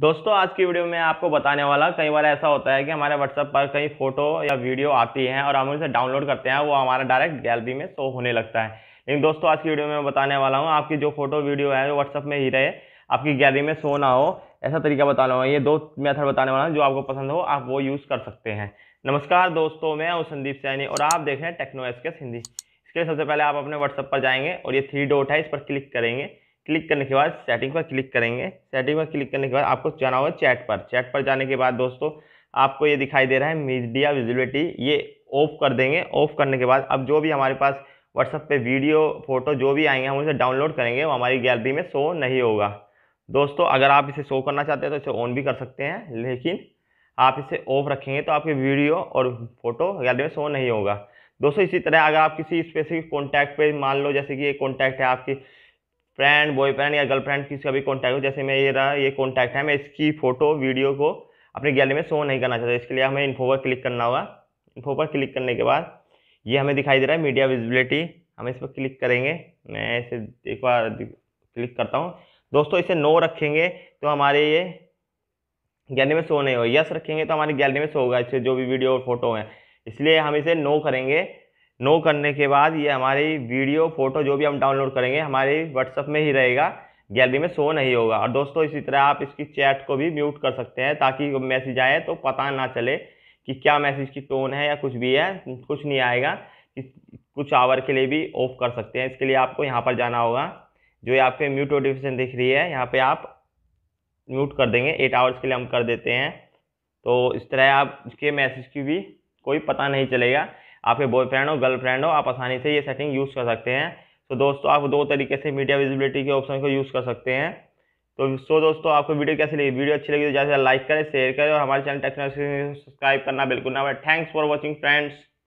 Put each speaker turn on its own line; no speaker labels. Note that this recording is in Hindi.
दोस्तों आज की वीडियो में आपको बताने वाला कई बार ऐसा होता है कि हमारे व्हाट्सअप पर कई फ़ोटो या वीडियो आती हैं और हम उसे डाउनलोड करते हैं वो हमारा डायरेक्ट गैलरी में शो होने लगता है लेकिन दोस्तों आज की वीडियो में मैं बताने वाला हूँ आपकी जो फोटो वीडियो है वो व्हाट्सअप में ही रहे आपकी गैलरी में शो ना हो ऐसा तरीका बताने वाला ये दो मेथड बताने वाला हूँ जो आपको पसंद हो आप वो यूज़ कर सकते हैं नमस्कार दोस्तों मैं हूँ संदीप सैनी और आप देख रहे हैं टेक्नो एस हिंदी इसके लिए सबसे पहले आप अपने व्हाट्सअप पर जाएंगे और ये थ्री डॉट है इस पर क्लिक करेंगे क्लिक करने के बाद सेटिंग पर क्लिक करेंगे सेटिंग पर क्लिक करने के बाद आपको जाना होगा चैट पर चैट पर जाने के बाद दोस्तों आपको ये दिखाई दे रहा है मीडिया विजिबिलिटी ये ऑफ कर देंगे ऑफ करने के बाद अब जो भी हमारे पास व्हाट्सअप पे वीडियो फोटो जो भी आएंगे हम उसे डाउनलोड करेंगे वो हमारी गैलरी में शो नहीं होगा दोस्तों अगर आप इसे शो करना चाहते हैं तो इसे ऑन भी कर सकते हैं लेकिन आप इसे ऑफ रखेंगे तो आपके वीडियो और फोटो गैलरी में शो नहीं होगा दोस्तों इसी तरह अगर आप किसी स्पेसिफिक कॉन्टैक्ट पर मान लो जैसे कि ये कॉन्टैक्ट है आपकी फ्रेंड बॉयफ्रेंड या गर्लफ्रेंड किसी का भी कॉन्टैक्ट हो जैसे मैं ये रहा ये कॉन्टैक्ट है मैं इसकी फ़ोटो वीडियो को अपनी गैलरी में शो नहीं करना चाहता इसके लिए हमें इन्फो पर क्लिक करना होगा इन्फो पर क्लिक करने के बाद ये हमें दिखाई दे रहा है मीडिया विजिबिलिटी हम इस पर क्लिक करेंगे मैं इसे एक बार क्लिक करता हूँ दोस्तों इसे नो रखेंगे तो हमारे ये गैलरी में शो नहीं होगा यस रखेंगे तो हमारी गैलरी में शो होगा इससे जो भी वीडियो और फोटो हैं इसलिए हम इसे नो करेंगे नो करने के बाद ये हमारी वीडियो फोटो जो भी हम डाउनलोड करेंगे हमारे व्हाट्सअप में ही रहेगा गैलरी में शो नहीं होगा और दोस्तों इसी तरह आप इसकी चैट को भी म्यूट कर सकते हैं ताकि मैसेज आए तो पता ना चले कि क्या मैसेज की टोन है या कुछ भी है कुछ नहीं आएगा कुछ आवर के लिए भी ऑफ कर सकते हैं इसके लिए आपको यहाँ पर जाना होगा जो आपके म्यूट नोटिफिकेशन दिख रही है यहाँ पे आप म्यूट कर देंगे एट आवर्स के लिए हम कर देते हैं तो इस तरह आप इसके मैसेज की भी कोई पता नहीं चलेगा आपके बॉयफ्रेंड हो गर्लफ्रेंड हो आप आसानी से ये सेटिंग यूज़ कर सकते हैं तो दोस्तों आप दो तरीके से मीडिया विजिबिलिटी के ऑप्शन को यूज़ कर सकते हैं तो सो दोस्तों आपको वीडियो कैसी लगी वीडियो अच्छी लगी तो ज़्यादा लाइक करें शेयर करें और हमारे चैनल टेक्नोलॉजी सब्सक्राइब करना बिल्कुल ना थैंक्स फॉर वॉचिंग फ्रेंड्स